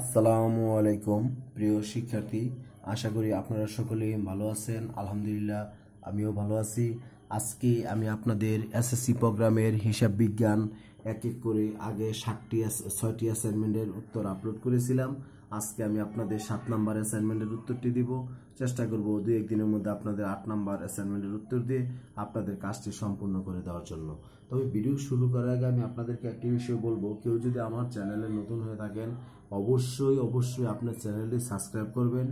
আসসালামু আলাইকুম প্রিয় শিক্ষার্থী আশা করি আপনারা সকলেই ভালো আছেন আলহামদুলিল্লাহ আমিও ভালো আছি আজকে আমি আপনাদের এসএসসি প্রোগ্রামের হিসাব বিজ্ঞান এক এক করে আগে ষাটটি ছয়টি অ্যাসাইনমেন্টের উত্তর আপলোড করেছিলাম আজকে আমি আপনাদের সাত নাম্বার অ্যাসাইনমেন্টের উত্তরটি দিব চেষ্টা করব দু একদিনের মধ্যে আপনাদের আট নাম্বার অ্যাসাইনমেন্টের উত্তর দিয়ে আপনাদের কাজটি সম্পূর্ণ করে দেওয়ার জন্য তবে ভিডিও শুরু করার আগে আমি আপনাদেরকে একটি বিষয় বলবো কেউ যদি আমার চ্যানেলে নতুন হয়ে থাকেন অবশ্যই অবশ্যই আপনার চ্যানেলটি সাবস্ক্রাইব করবেন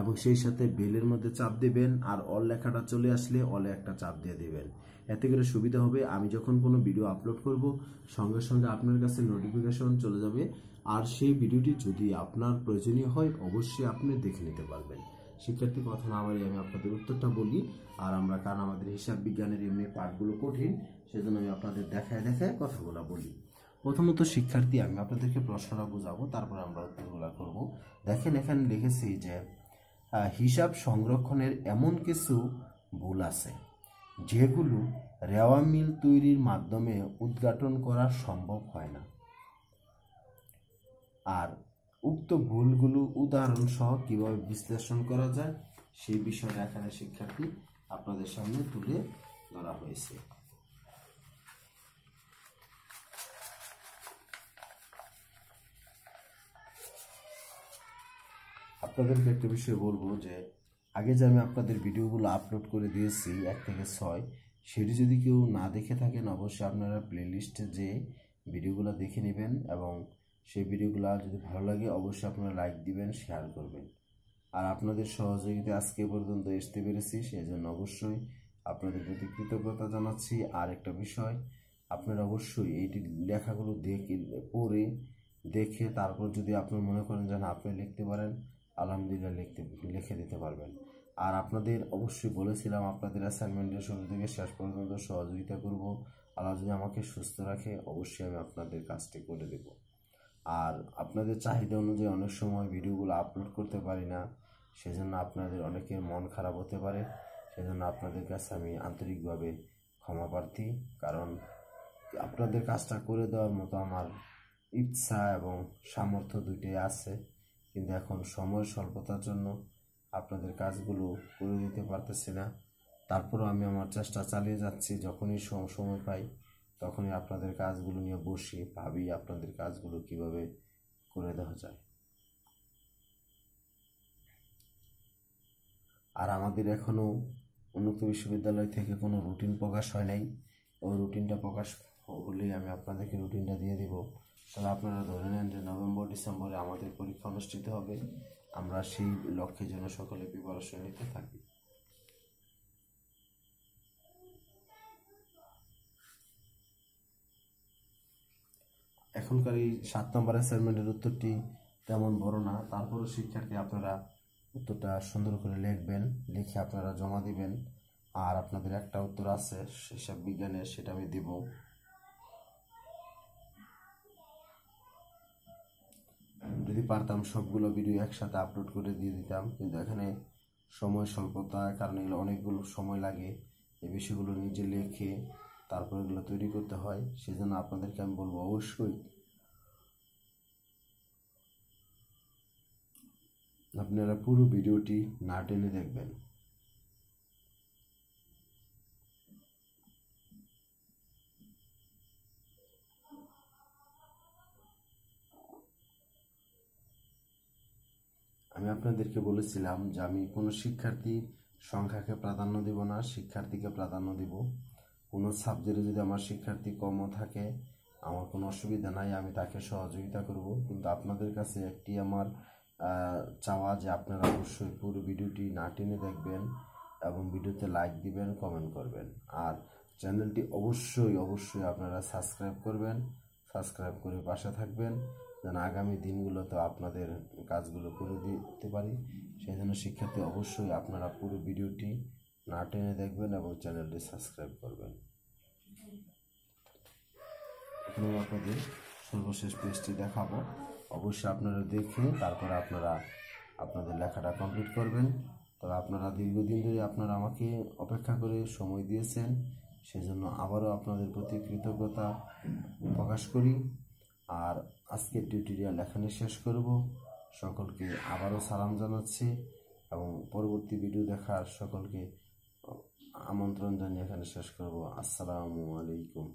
এবং সেই সাথে বেলের মধ্যে চাপ দেবেন আর অল লেখাটা চলে আসলে অলে একটা চাপ দিয়ে দেবেন এতে করে সুবিধা হবে আমি যখন কোনো ভিডিও আপলোড করব সঙ্গে সঙ্গে আপনার কাছে নোটিফিকেশন চলে যাবে আর সেই ভিডিওটি যদি আপনার প্রয়োজনীয় হয় অবশ্যই আপনি দেখে নিতে পারবেন শিক্ষার্থী কথা না বলে আমি আপনাদের উত্তরটা বলি আর আমরা কারণ আমাদের হিসাব বিজ্ঞানের এমনি পার্টগুলো কঠিন সেজন্য আমি আপনাদের দেখায় দেখায় কথাগুলো বলি প্রথমত শিক্ষার্থী আমি আপনাদেরকে প্রশ্নটা বোঝাবো তারপরে আমরা উত্তরগুলো করব দেখেন এখানে লিখেছি যে হিসাব সংরক্ষণের এমন কিছু ভুল আছে যেগুলো রেওয়া মিল তৈরির মাধ্যমে উদ্ঘাটন করা সম্ভব হয় না আর উক্ত ভুলগুলো উদাহরণসহ কীভাবে বিশ্লেষণ করা যায় সেই বিষয়ে এখানে শিক্ষার্থী আপনাদের সামনে তুলে ধরা হয়েছে আপনাদেরকে একটা বিষয় বলবো যে আগে যে আমি আপনাদের ভিডিওগুলো আপলোড করে দিয়েছি এক থেকে ছয় সেটি যদি কেউ না দেখে থাকেন অবশ্যই আপনারা প্লেলিস্টে যে ভিডিওগুলো দেখে নেবেন এবং সেই ভিডিওগুলো যদি ভালো লাগে অবশ্যই আপনারা লাইক দিবেন শেয়ার করবেন আর আপনাদের সহযোগিতা আজকে পর্যন্ত আসতে পেরেছি সেই জন্য অবশ্যই আপনাদের প্রতি কৃতজ্ঞতা জানাচ্ছি আর একটা বিষয় আপনারা অবশ্যই এইটি লেখাগুলো দেখে পড়ে দেখে তারপর যদি আপনি মনে করেন যেন আপনি লিখতে পারেন আলহামদুলিল্লাহ লিখতে লিখে দিতে পারবেন আর আপনাদের অবশ্যই বলেছিলাম আপনাদের অ্যাসাইনমেন্টের শুরু থেকে শেষ পর্যন্ত সহযোগিতা করব আল্লাহ যদি আমাকে সুস্থ রাখে অবশ্যই আমি আপনাদের কাজটি করে দেব আর আপনাদের চাহিদা অনুযায়ী অনেক সময় ভিডিওগুলো আপলোড করতে পারি না সেজন্য আপনাদের অনেকের মন খারাপ হতে পারে সেজন্য আপনাদের কাছে আমি আন্তরিকভাবে ক্ষমা প্রার্থী কারণ আপনাদের কাজটা করে দেওয়ার মতো আমার ইচ্ছা এবং সামর্থ্য দুইটাই আছে কিন্তু এখন সময় স্বল্পতার জন্য আপনাদের কাজগুলো করে দিতে পারতেছি না তারপরও আমি আমার চেষ্টা চালিয়ে যাচ্ছি যখনই সময় পাই তখনই আপনাদের কাজগুলো নিয়ে বসি ভাবি আপনাদের কাজগুলো কিভাবে করে দেওয়া যায় আর আমাদের এখনও উন্নত বিশ্ববিদ্যালয় থেকে কোনো রুটিন প্রকাশ হয় নাই ওই রুটিনটা প্রকাশ ওগুলি আমি আপনাদেরকে রুটিনটা দিয়ে দিব তাহলে আপনারা ধরে নেন যে নভেম্বর ডিসেম্বরে আমাদের পরীক্ষা অনুষ্ঠিত হবে আমরা সেই লক্ষ্যে জন্য সকলে প্রিপারেশন নিতে থাকি এখনকার এই সাত নম্বর অ্যাসাইনমেন্টের উত্তরটি তেমন বড় না তারপরও শিক্ষার্থী আপনারা উত্তরটা সুন্দর করে লিখবেন লিখে আপনারা জমা দিবেন আর আপনাদের একটা উত্তর আছে সেসব বিজ্ঞানের সেটা আমি দেবো পারতাম সবগুলো ভিডিও একসাথে আপলোড করে দিয়ে দিতাম কিন্তু এখানে সময় স্বল্পতা কারণ এগুলো অনেকগুলো সময় লাগে এই বিষয়গুলো নিজে লেখে তারপর এগুলো তৈরি করতে হয় সেজন্য আপনাদেরকে আমি বলবো অবশ্যই আপনারা পুরো ভিডিওটি না টেনে দেখবেন আমি আপনাদেরকে বলেছিলাম যে আমি কোনো শিক্ষার্থীর সংখ্যাকে প্রাধান্য দিব না শিক্ষার্থীকে প্রাধান্য দিব কোনো সাবজেক্টে যদি আমার শিক্ষার্থী কমও থাকে আমার কোনো অসুবিধা নাই আমি তাকে সহযোগিতা করব কিন্তু আপনাদের কাছে একটি আমার চাওয়া যে আপনারা অবশ্যই পুরো ভিডিওটি না টেনে দেখবেন এবং ভিডিওতে লাইক দিবেন কমেন্ট করবেন আর চ্যানেলটি অবশ্যই অবশ্যই আপনারা সাবস্ক্রাইব করবেন সাবস্ক্রাইব করে পাশে থাকবেন যেন আগামী দিনগুলোতে আপনাদের কাজগুলো করে দিতে পারি সেই জন্য শিক্ষার্থী অবশ্যই আপনারা পুরো ভিডিওটি না টেনে দেখবেন এবং চ্যানেলটি সাবস্ক্রাইব করবেন এখানে আপনাদের সর্বশেষ পেজটি দেখাবো অবশ্যই আপনারা দেখে তারপরে আপনারা আপনাদের লেখাটা কমপ্লিট করবেন তবে আপনারা দীর্ঘদিন ধরে আপনারা আমাকে অপেক্ষা করে সময় দিয়েছেন সেজন্য আবারও আপনাদের প্রতি কৃতজ্ঞতা প্রকাশ করি আর আজকের টিউটোরিয়াল এখানে শেষ করব সকলকে আবারও সালাম জানাচ্ছি এবং পরবর্তী ভিডিও দেখার সকলকে আমন্ত্রণ জানিয়ে এখানে শেষ করব আসসালামু আলাইকুম